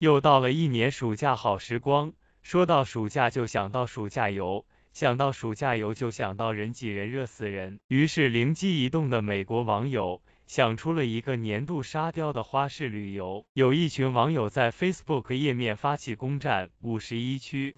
又到了一年暑假好时光，说到暑假就想到暑假游，想到暑假游就想到人挤人热死人。于是灵机一动的美国网友想出了一个年度沙雕的花式旅游。有一群网友在 Facebook 页面发起攻占五十一区，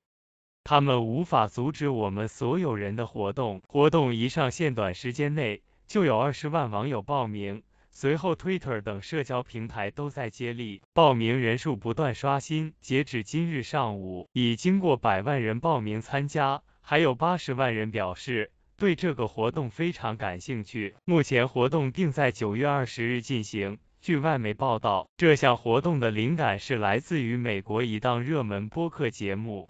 他们无法阻止我们所有人的活动。活动一上线，短时间内就有二十万网友报名。随后，Twitter 等社交平台都在接力，报名人数不断刷新。截止今日上午，已经过百万人报名参加，还有八十万人表示对这个活动非常感兴趣。目前活动定在九月二十日进行。据外媒报道，这项活动的灵感是来自于美国一档热门播客节目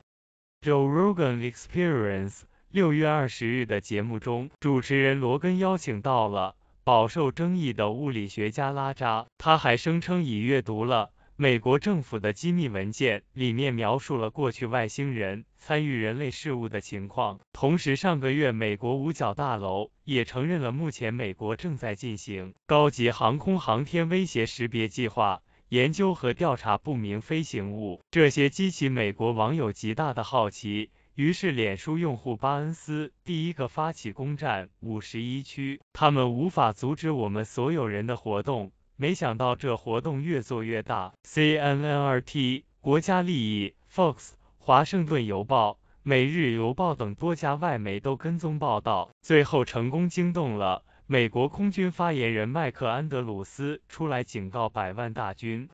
《Joe Rogan Experience》。六月二十日的节目中，主持人罗根邀请到了。饱受争议的物理学家拉扎，他还声称已阅读了美国政府的机密文件，里面描述了过去外星人参与人类事务的情况。同时，上个月美国五角大楼也承认了，目前美国正在进行高级航空航天威胁识别计划，研究和调查不明飞行物，这些激起美国网友极大的好奇。于是，脸书用户巴恩斯第一个发起攻占五十一区。他们无法阻止我们所有人的活动。没想到，这活动越做越大。CNN、RT、国家利益、Fox、华盛顿邮报、每日邮报等多家外媒都跟踪报道。最后，成功惊动了美国空军发言人麦克安德鲁斯，出来警告百万大军。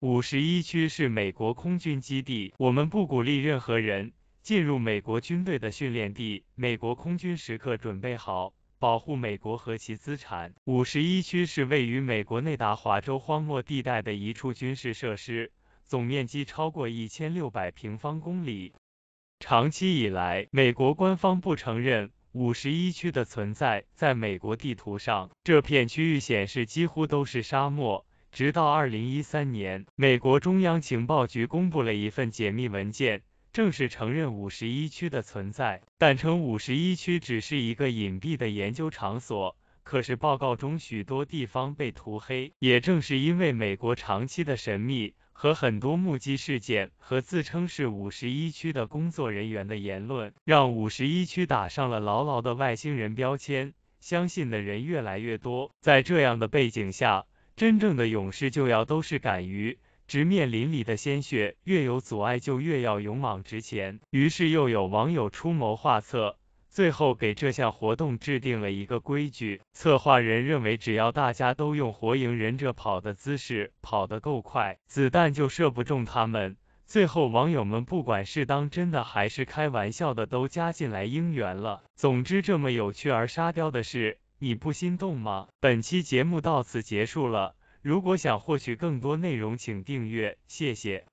五十一区是美国空军基地，我们不鼓励任何人。进入美国军队的训练地，美国空军时刻准备好保护美国和其资产。五十一区是位于美国内达华州荒漠地带的一处军事设施，总面积超过一千六百平方公里。长期以来，美国官方不承认五十一区的存在，在美国地图上，这片区域显示几乎都是沙漠。直到二零一三年，美国中央情报局公布了一份解密文件。正式承认五十一区的存在，但称五十一区只是一个隐蔽的研究场所。可是报告中许多地方被涂黑，也正是因为美国长期的神秘和很多目击事件和自称是五十一区的工作人员的言论，让五十一区打上了牢牢的外星人标签，相信的人越来越多。在这样的背景下，真正的勇士就要都是敢于。直面淋漓的鲜血，越有阻碍就越要勇往直前。于是又有网友出谋划策，最后给这项活动制定了一个规矩。策划人认为，只要大家都用火影忍者跑的姿势，跑得够快，子弹就射不中他们。最后网友们不管是当真的还是开玩笑的，都加进来应援了。总之这么有趣而沙雕的事，你不心动吗？本期节目到此结束了。如果想获取更多内容，请订阅，谢谢。